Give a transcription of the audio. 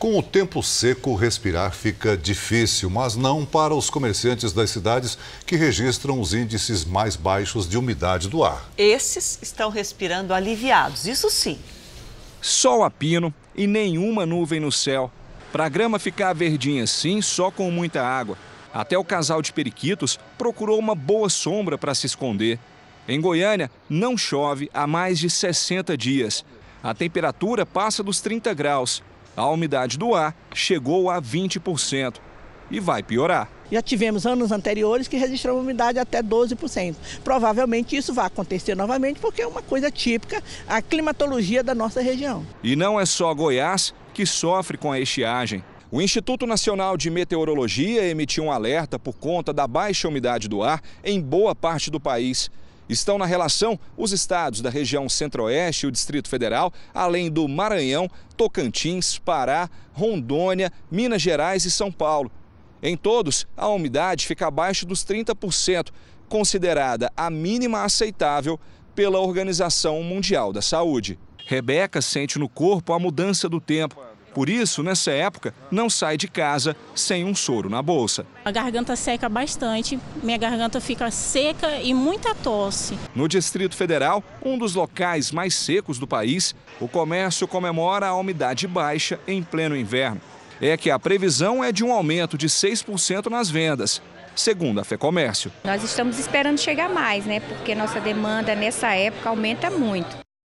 Com o tempo seco, respirar fica difícil, mas não para os comerciantes das cidades que registram os índices mais baixos de umidade do ar. Esses estão respirando aliviados, isso sim. Sol a pino e nenhuma nuvem no céu. Para a grama ficar verdinha assim, só com muita água. Até o casal de periquitos procurou uma boa sombra para se esconder. Em Goiânia, não chove há mais de 60 dias. A temperatura passa dos 30 graus a umidade do ar chegou a 20% e vai piorar. Já tivemos anos anteriores que registramos umidade até 12%. Provavelmente isso vai acontecer novamente porque é uma coisa típica a climatologia da nossa região. E não é só Goiás que sofre com a estiagem. O Instituto Nacional de Meteorologia emitiu um alerta por conta da baixa umidade do ar em boa parte do país. Estão na relação os estados da região Centro-Oeste e o Distrito Federal, além do Maranhão, Tocantins, Pará, Rondônia, Minas Gerais e São Paulo. Em todos, a umidade fica abaixo dos 30%, considerada a mínima aceitável pela Organização Mundial da Saúde. Rebeca sente no corpo a mudança do tempo por isso, nessa época, não sai de casa sem um soro na bolsa. A garganta seca bastante, minha garganta fica seca e muita tosse. No Distrito Federal, um dos locais mais secos do país, o comércio comemora a umidade baixa em pleno inverno. É que a previsão é de um aumento de 6% nas vendas, segundo a FEComércio. Nós estamos esperando chegar mais, né? Porque nossa demanda nessa época aumenta muito.